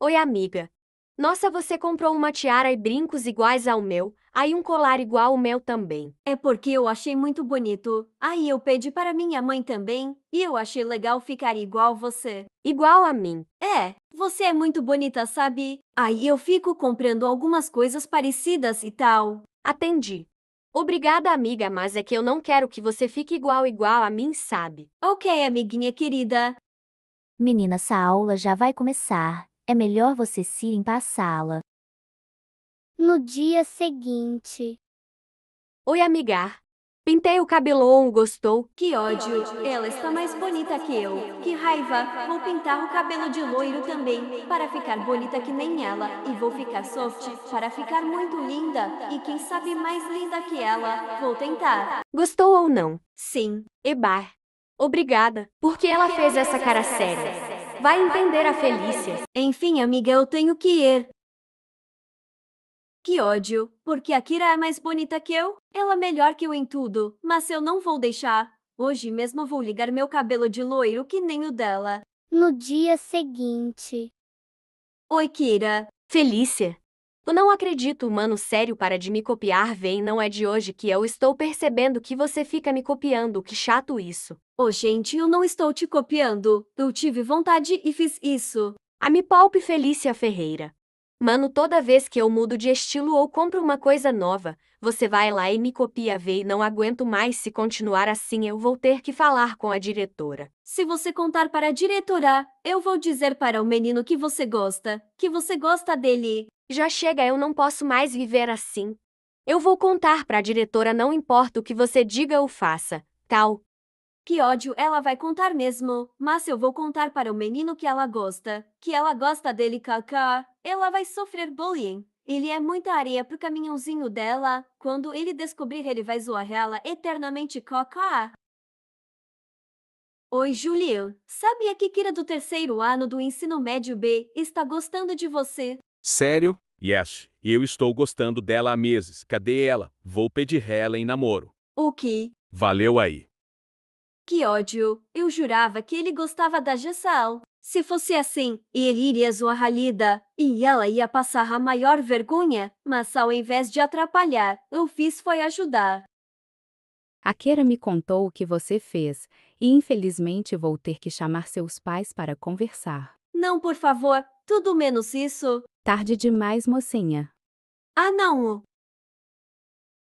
Oi, amiga. Nossa, você comprou uma tiara e brincos iguais ao meu, aí um colar igual ao meu também. É porque eu achei muito bonito. Aí eu pedi para minha mãe também, e eu achei legal ficar igual você. Igual a mim. É, você é muito bonita, sabe? Aí eu fico comprando algumas coisas parecidas e tal. Atendi. Obrigada, amiga, mas é que eu não quero que você fique igual igual a mim, sabe? Ok, amiguinha querida. Menina essa aula já vai começar é melhor você se ir la No dia seguinte. Oi, amigar. Pintei o cabelo ou gostou? Que ódio. Ela está mais bonita que eu. Que raiva. Vou pintar o cabelo de loiro também, para ficar bonita que nem ela. E vou ficar soft, para ficar muito linda. E quem sabe mais linda que ela. Vou tentar. Gostou ou não? Sim. Ebar. Obrigada, porque ela fez essa cara séria. Vai entender a Felícia. Enfim, amiga, eu tenho que ir. Que ódio, porque a Kira é mais bonita que eu. Ela é melhor que eu em tudo, mas eu não vou deixar. Hoje mesmo vou ligar meu cabelo de loiro que nem o dela. No dia seguinte. Oi, Kira. Felícia, o não acredito humano sério para de me copiar vem não é de hoje que eu estou percebendo que você fica me copiando, que chato isso. Oh gente, eu não estou te copiando, eu tive vontade e fiz isso. A me palpe Felícia Ferreira. Mano, toda vez que eu mudo de estilo ou compro uma coisa nova, você vai lá e me copia vê e não aguento mais se continuar assim eu vou ter que falar com a diretora. Se você contar para a diretora, eu vou dizer para o menino que você gosta, que você gosta dele. Já chega, eu não posso mais viver assim. Eu vou contar para a diretora não importa o que você diga ou faça, tal, que ódio ela vai contar mesmo, mas eu vou contar para o menino que ela gosta, que ela gosta dele, kaká. Ela vai sofrer bullying. Ele é muita areia pro caminhãozinho dela. Quando ele descobrir, ele vai zoar ela eternamente, kaká. Oi, Julio. Sabia que Kira do terceiro ano do ensino médio B está gostando de você? Sério? Yes, eu estou gostando dela há meses. Cadê ela? Vou pedir ela em namoro. O que? Valeu aí. Que ódio! Eu jurava que ele gostava da Jessal. Se fosse assim, ele iria zoar a Lida e ela ia passar a maior vergonha, mas ao invés de atrapalhar, eu fiz foi ajudar. A Kera me contou o que você fez, e infelizmente vou ter que chamar seus pais para conversar. Não, por favor, tudo menos isso. Tarde demais, mocinha. Ah, não!